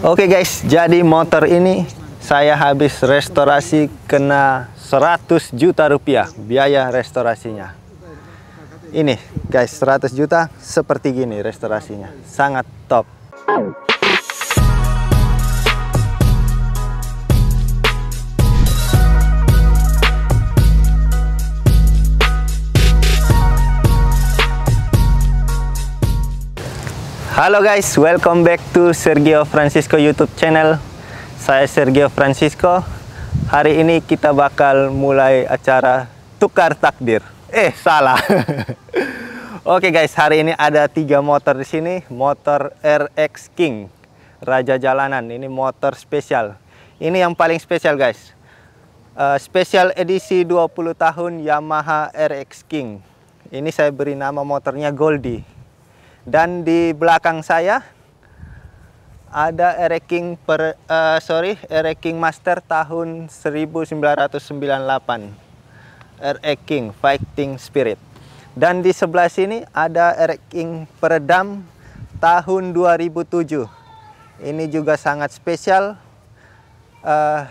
Oke okay guys, jadi motor ini saya habis restorasi kena 100 juta rupiah biaya restorasinya. Ini guys, 100 juta seperti gini restorasinya. Sangat top. Halo guys, welcome back to Sergio Francisco YouTube channel. Saya Sergio Francisco. Hari ini kita bakal mulai acara tukar takdir. Eh, salah. Oke okay guys, hari ini ada tiga motor di sini. Motor RX King, Raja Jalanan. Ini motor spesial. Ini yang paling spesial guys. Uh, spesial edisi 20 tahun Yamaha RX King. Ini saya beri nama motornya Goldie dan di belakang saya ada Ereking per uh, sorry Ereking Master tahun 1998 Ereking Fighting Spirit dan di sebelah sini ada Ereking Peredam tahun 2007 ini juga sangat spesial uh,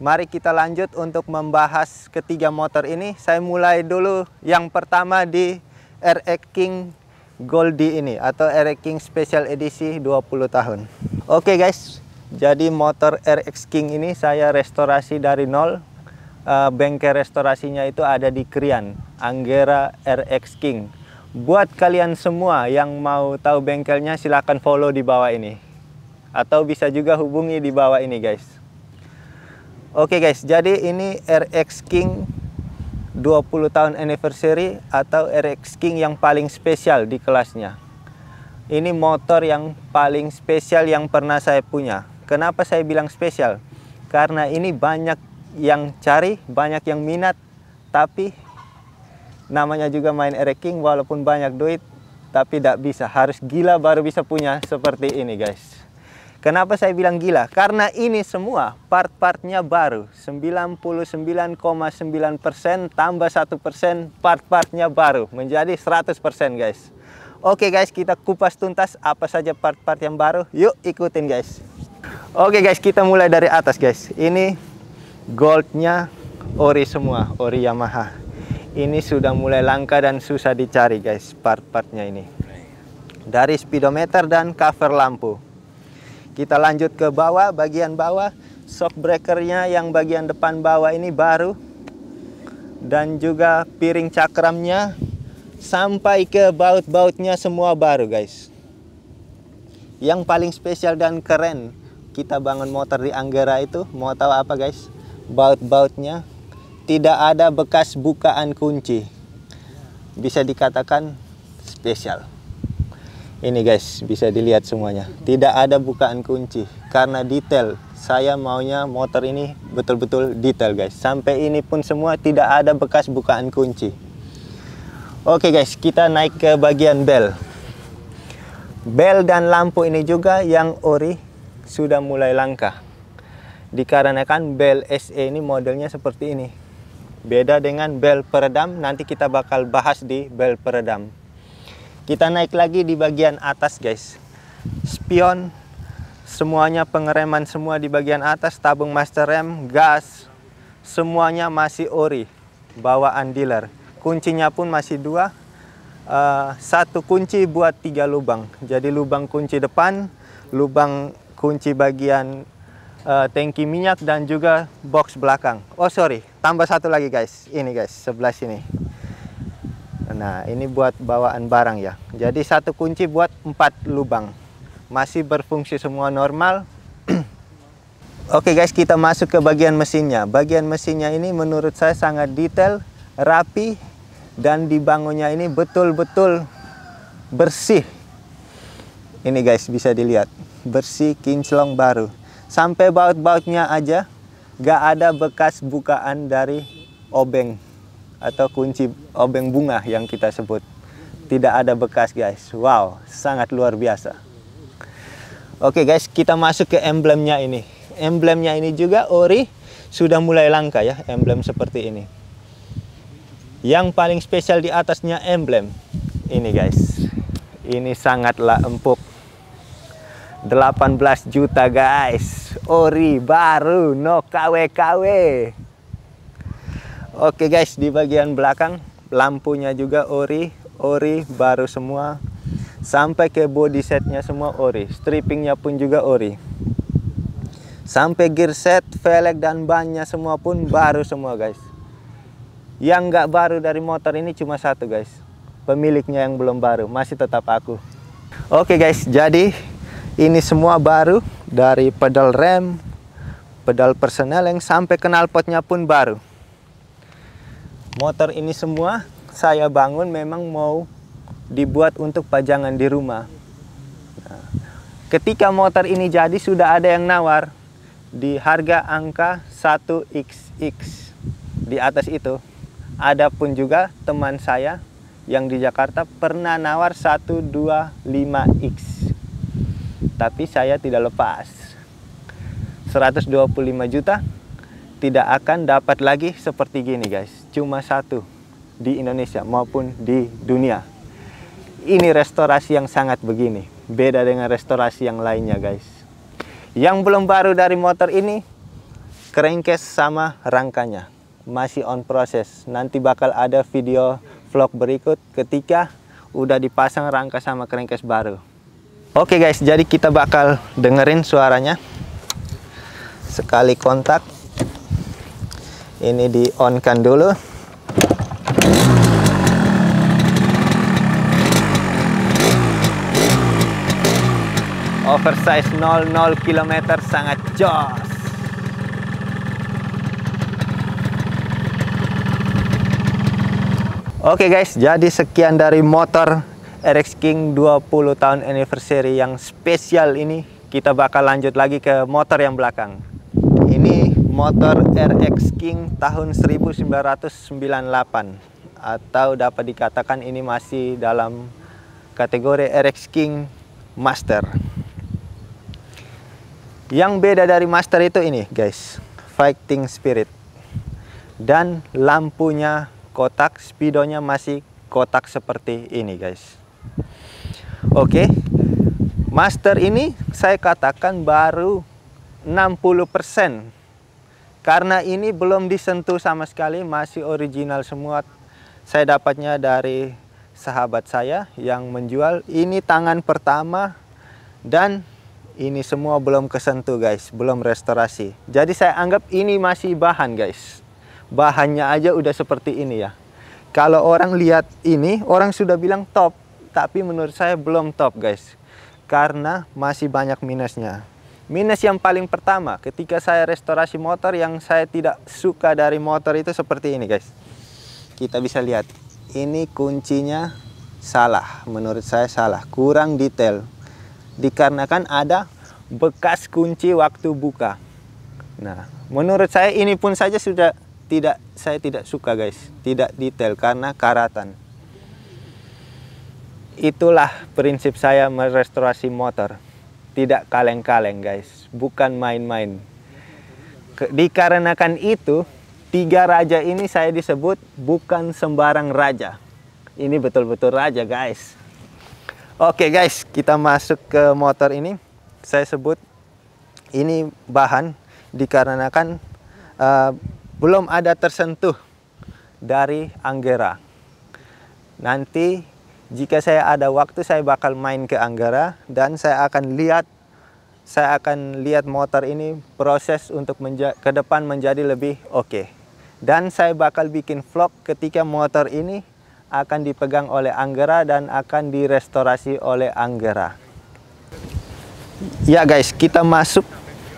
mari kita lanjut untuk membahas ketiga motor ini saya mulai dulu yang pertama di King Goldie ini atau RX King Special Edisi 20 tahun. Oke okay guys, jadi motor RX King ini saya restorasi dari nol. Uh, bengkel restorasinya itu ada di Krian, Anggera RX King. Buat kalian semua yang mau tahu bengkelnya silahkan follow di bawah ini. Atau bisa juga hubungi di bawah ini guys. Oke okay guys, jadi ini RX King 20 tahun anniversary atau RX King yang paling spesial di kelasnya. Ini motor yang paling spesial yang pernah saya punya. Kenapa saya bilang spesial? Karena ini banyak yang cari, banyak yang minat, tapi namanya juga main RX King walaupun banyak duit, tapi tidak bisa. Harus gila baru bisa punya seperti ini guys. Kenapa saya bilang gila? Karena ini semua part-partnya baru. 99,9% tambah 1% part-partnya baru. Menjadi 100% guys. Oke guys, kita kupas tuntas apa saja part-part yang baru. Yuk ikutin guys. Oke guys, kita mulai dari atas guys. Ini goldnya ori semua, ori Yamaha. Ini sudah mulai langka dan susah dicari guys part-partnya ini. Dari speedometer dan cover lampu kita lanjut ke bawah, bagian bawah. Shock breakernya yang bagian depan bawah ini baru. Dan juga piring cakramnya sampai ke baut-bautnya semua baru guys. Yang paling spesial dan keren kita bangun motor di Anggera itu, mau tahu apa guys? Baut-bautnya tidak ada bekas bukaan kunci. Bisa dikatakan spesial ini guys bisa dilihat semuanya tidak ada bukaan kunci karena detail saya maunya motor ini betul-betul detail guys sampai ini pun semua tidak ada bekas bukaan kunci oke guys kita naik ke bagian bel bel dan lampu ini juga yang ori sudah mulai langka dikarenakan bel SE ini modelnya seperti ini beda dengan bel peredam nanti kita bakal bahas di bel peredam kita naik lagi di bagian atas guys. Spion, semuanya pengereman semua di bagian atas, tabung master rem, gas, semuanya masih ori bawaan dealer. Kuncinya pun masih dua. Uh, satu kunci buat tiga lubang. Jadi lubang kunci depan, lubang kunci bagian uh, tangki minyak dan juga box belakang. Oh sorry, tambah satu lagi guys. Ini guys, sebelah sini. Nah, ini buat bawaan barang ya. Jadi satu kunci buat empat lubang. Masih berfungsi semua normal. Oke guys, kita masuk ke bagian mesinnya. Bagian mesinnya ini menurut saya sangat detail, rapi, dan dibangunnya ini betul-betul bersih. Ini guys, bisa dilihat. Bersih, kinclong baru. Sampai baut-bautnya aja, gak ada bekas bukaan dari obeng atau kunci obeng bunga yang kita sebut. Tidak ada bekas guys. Wow, sangat luar biasa. Oke guys, kita masuk ke emblemnya ini. Emblemnya ini juga ori sudah mulai langka ya, emblem seperti ini. Yang paling spesial di atasnya emblem. Ini guys. Ini sangatlah empuk. 18 juta guys. Ori baru no KW-KW. Oke guys, di bagian belakang lampunya juga ori, ori baru semua. Sampai ke body setnya semua ori, strippingnya pun juga ori. Sampai gear set, velg dan bannya semua pun baru semua guys. Yang nggak baru dari motor ini cuma satu guys, pemiliknya yang belum baru, masih tetap aku. Oke guys, jadi ini semua baru dari pedal rem, pedal yang sampai knalpotnya pun baru motor ini semua saya bangun memang mau dibuat untuk pajangan di rumah. Nah, ketika motor ini jadi sudah ada yang nawar di harga angka 1XX di atas itu. Ada pun juga teman saya yang di Jakarta pernah nawar 125X. Tapi saya tidak lepas. 125 juta tidak akan dapat lagi seperti gini guys cuma satu di Indonesia maupun di dunia. Ini restorasi yang sangat begini, beda dengan restorasi yang lainnya guys. Yang belum baru dari motor ini, crankcase sama rangkanya. Masih on proses, nanti bakal ada video vlog berikut ketika udah dipasang rangka sama crankcase baru. Oke okay guys, jadi kita bakal dengerin suaranya. Sekali kontak ini di on kan dulu oversize 00 km sangat jos Oke okay guys, jadi sekian dari motor RX King 20 tahun anniversary yang spesial ini. Kita bakal lanjut lagi ke motor yang belakang motor RX King tahun 1998 atau dapat dikatakan ini masih dalam kategori RX King Master. Yang beda dari Master itu ini guys, Fighting Spirit. Dan lampunya kotak, speedonya masih kotak seperti ini guys. Oke, okay. Master ini saya katakan baru 60% karena ini belum disentuh sama sekali, masih original semua. Saya dapatnya dari sahabat saya yang menjual. Ini tangan pertama dan ini semua belum kesentuh guys, belum restorasi. Jadi saya anggap ini masih bahan guys. Bahannya aja udah seperti ini ya. Kalau orang lihat ini, orang sudah bilang top. Tapi menurut saya belum top guys. Karena masih banyak minusnya. Minus yang paling pertama ketika saya restorasi motor yang saya tidak suka dari motor itu seperti ini guys. Kita bisa lihat ini kuncinya salah menurut saya salah kurang detail dikarenakan ada bekas kunci waktu buka. Nah menurut saya ini pun saja sudah tidak saya tidak suka guys tidak detail karena karatan. Itulah prinsip saya merestorasi motor tidak kaleng-kaleng guys, bukan main-main. Dikarenakan itu, tiga raja ini saya disebut bukan sembarang raja. Ini betul-betul raja guys. Oke guys, kita masuk ke motor ini. Saya sebut ini bahan dikarenakan uh, belum ada tersentuh dari Anggera. Nanti jika saya ada waktu saya bakal main ke Anggara dan saya akan lihat saya akan lihat motor ini proses untuk ke depan menjadi lebih oke. Okay. Dan saya bakal bikin vlog ketika motor ini akan dipegang oleh Anggara dan akan direstorasi oleh Anggara. Ya guys, kita masuk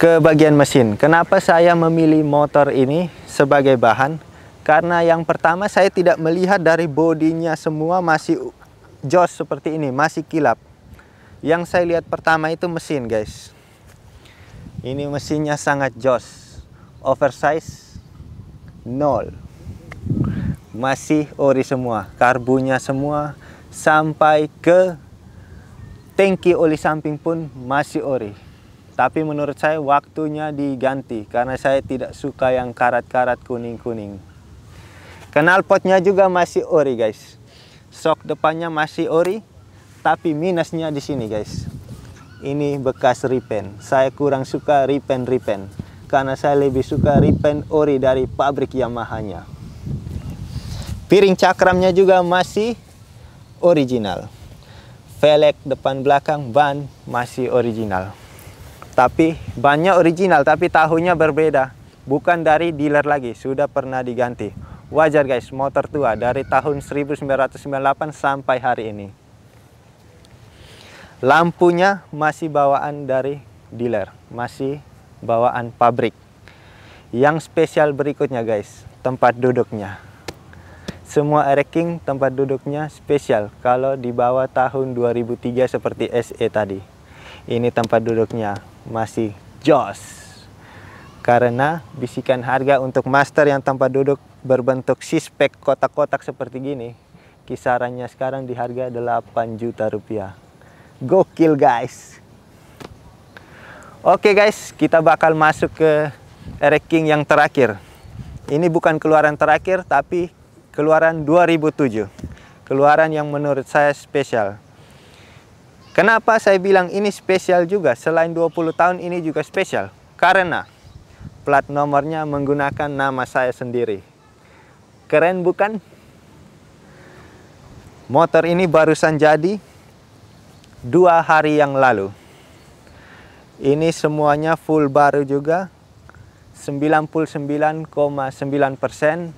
ke bagian mesin. Kenapa saya memilih motor ini sebagai bahan? Karena yang pertama saya tidak melihat dari bodinya semua masih jos seperti ini, masih kilap. Yang saya lihat pertama itu mesin, guys. Ini mesinnya sangat jos. Oversize nol. Masih ori semua, karbunya semua sampai ke tangki oli samping pun masih ori. Tapi menurut saya waktunya diganti karena saya tidak suka yang karat-karat kuning-kuning. kenal potnya juga masih ori guys. Sok depannya masih ori, tapi minusnya di sini guys. Ini bekas repaint. Saya kurang suka repaint-repaint. Karena saya lebih suka repaint ori dari pabrik Yamaha-nya. Piring cakramnya juga masih original. Velg depan belakang ban masih original. Tapi bannya original tapi tahunya berbeda. Bukan dari dealer lagi, sudah pernah diganti. Wajar guys, motor tua dari tahun 1998 sampai hari ini. Lampunya masih bawaan dari dealer, masih bawaan pabrik. Yang spesial berikutnya guys, tempat duduknya. Semua erking tempat duduknya spesial kalau di bawah tahun 2003 seperti SE tadi. Ini tempat duduknya masih joss Karena bisikan harga untuk master yang tempat duduk berbentuk sispek kotak-kotak seperti gini kisarannya sekarang di harga 8 juta rupiah gokil guys oke guys kita bakal masuk ke ranking yang terakhir ini bukan keluaran terakhir tapi keluaran 2007 keluaran yang menurut saya spesial kenapa saya bilang ini spesial juga selain 20 tahun ini juga spesial karena plat nomornya menggunakan nama saya sendiri Keren bukan? Motor ini barusan jadi dua hari yang lalu. Ini semuanya full baru juga. 99,9 persen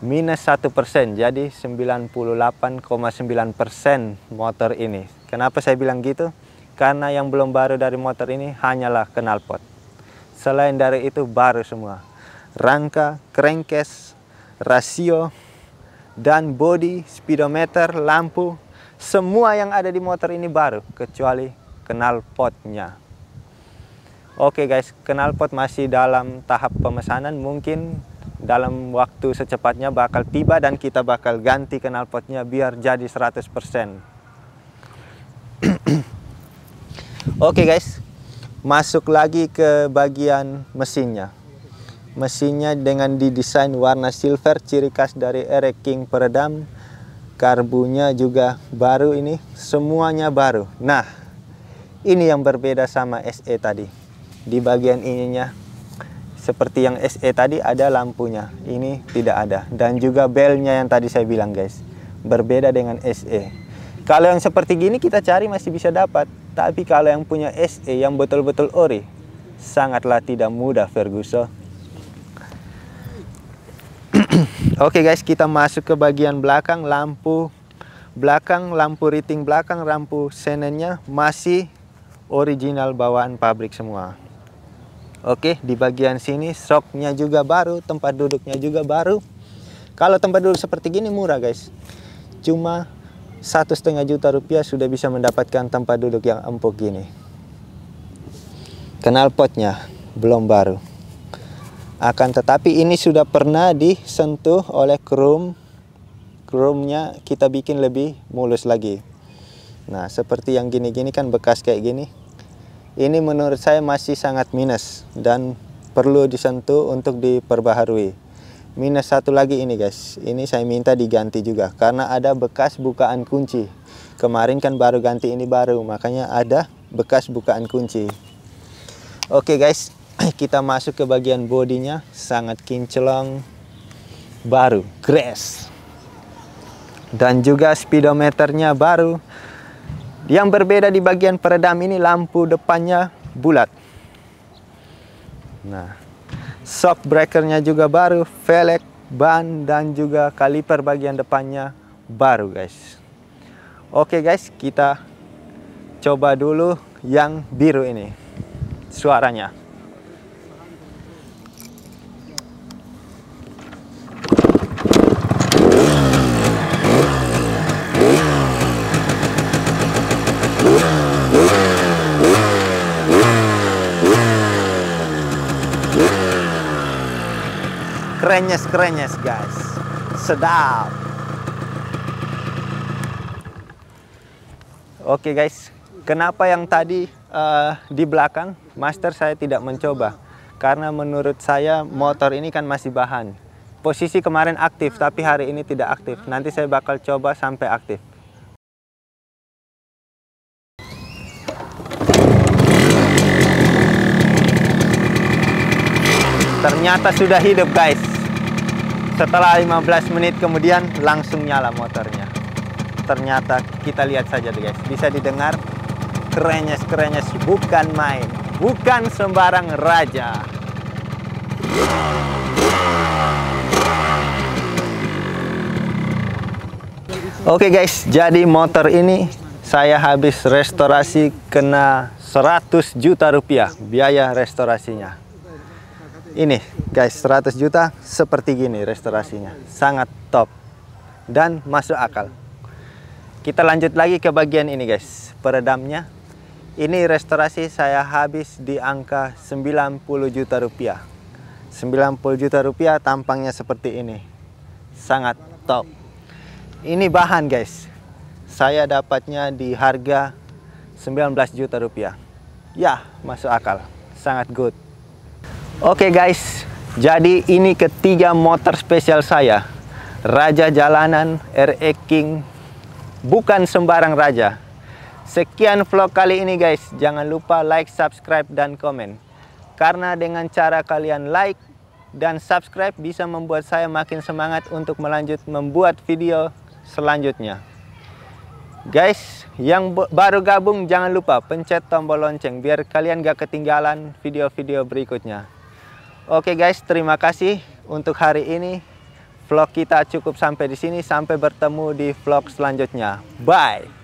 minus 1 persen. Jadi 98,9 persen motor ini. Kenapa saya bilang gitu? Karena yang belum baru dari motor ini hanyalah knalpot. Selain dari itu baru semua. Rangka, crankcase, rasio, dan body, speedometer, lampu, semua yang ada di motor ini baru kecuali knalpotnya. Oke okay guys, knalpot masih dalam tahap pemesanan mungkin dalam waktu secepatnya bakal tiba dan kita bakal ganti knalpotnya biar jadi 100%. Oke okay guys, masuk lagi ke bagian mesinnya. Mesinnya dengan didesain warna silver ciri khas dari Eric King peredam. Karbunya juga baru ini, semuanya baru. Nah, ini yang berbeda sama SE tadi. Di bagian ininya seperti yang SE tadi ada lampunya. Ini tidak ada dan juga belnya yang tadi saya bilang, guys. Berbeda dengan SE. Kalau yang seperti gini kita cari masih bisa dapat, tapi kalau yang punya SE yang betul-betul ori, sangatlah tidak mudah Ferguson. Oke okay guys, kita masuk ke bagian belakang lampu belakang, lampu riting belakang, lampu senennya masih original bawaan pabrik semua. Oke, di bagian sini shocknya juga baru, tempat duduknya juga baru. Kalau tempat duduk seperti gini murah guys, cuma satu setengah juta rupiah sudah bisa mendapatkan tempat duduk yang empuk gini. Kenal potnya belum baru. Akan tetapi ini sudah pernah disentuh oleh krum. Krumnya kita bikin lebih mulus lagi. Nah, seperti yang gini-gini kan bekas kayak gini. Ini menurut saya masih sangat minus dan perlu disentuh untuk diperbaharui. Minus satu lagi ini guys, ini saya minta diganti juga karena ada bekas bukaan kunci. Kemarin kan baru ganti ini baru, makanya ada bekas bukaan kunci. Oke okay guys, Eh, kita masuk ke bagian bodinya sangat kinclong baru grass dan juga speedometernya baru yang berbeda di bagian peredam ini lampu depannya bulat nah shock breakernya juga baru velg ban dan juga kaliper bagian depannya baru guys oke guys kita coba dulu yang biru ini suaranya kerennya kerennya guys sedap oke okay, guys kenapa yang tadi uh, di belakang master saya tidak mencoba karena menurut saya motor ini kan masih bahan posisi kemarin aktif tapi hari ini tidak aktif nanti saya bakal coba sampai aktif ternyata sudah hidup guys setelah 15 menit kemudian langsung nyala motornya ternyata kita lihat saja tuh guys bisa didengar kerennya kerennya bukan main bukan sembarang raja Oke okay guys, jadi motor ini saya habis restorasi kena 100 juta rupiah biaya restorasinya ini guys 100 juta seperti gini restorasinya sangat top dan masuk akal kita lanjut lagi ke bagian ini guys peredamnya ini restorasi saya habis di angka 90 juta rupiah 90 juta rupiah tampangnya seperti ini sangat top ini bahan guys saya dapatnya di harga 19 juta rupiah ya masuk akal sangat good Oke okay guys, jadi ini ketiga motor spesial saya. Raja Jalanan RE King. Bukan sembarang raja. Sekian vlog kali ini guys. Jangan lupa like, subscribe, dan komen. Karena dengan cara kalian like dan subscribe bisa membuat saya makin semangat untuk melanjut membuat video selanjutnya. Guys, yang baru gabung jangan lupa pencet tombol lonceng biar kalian gak ketinggalan video-video berikutnya. Oke guys, terima kasih untuk hari ini. Vlog kita cukup sampai di sini. Sampai bertemu di vlog selanjutnya. Bye!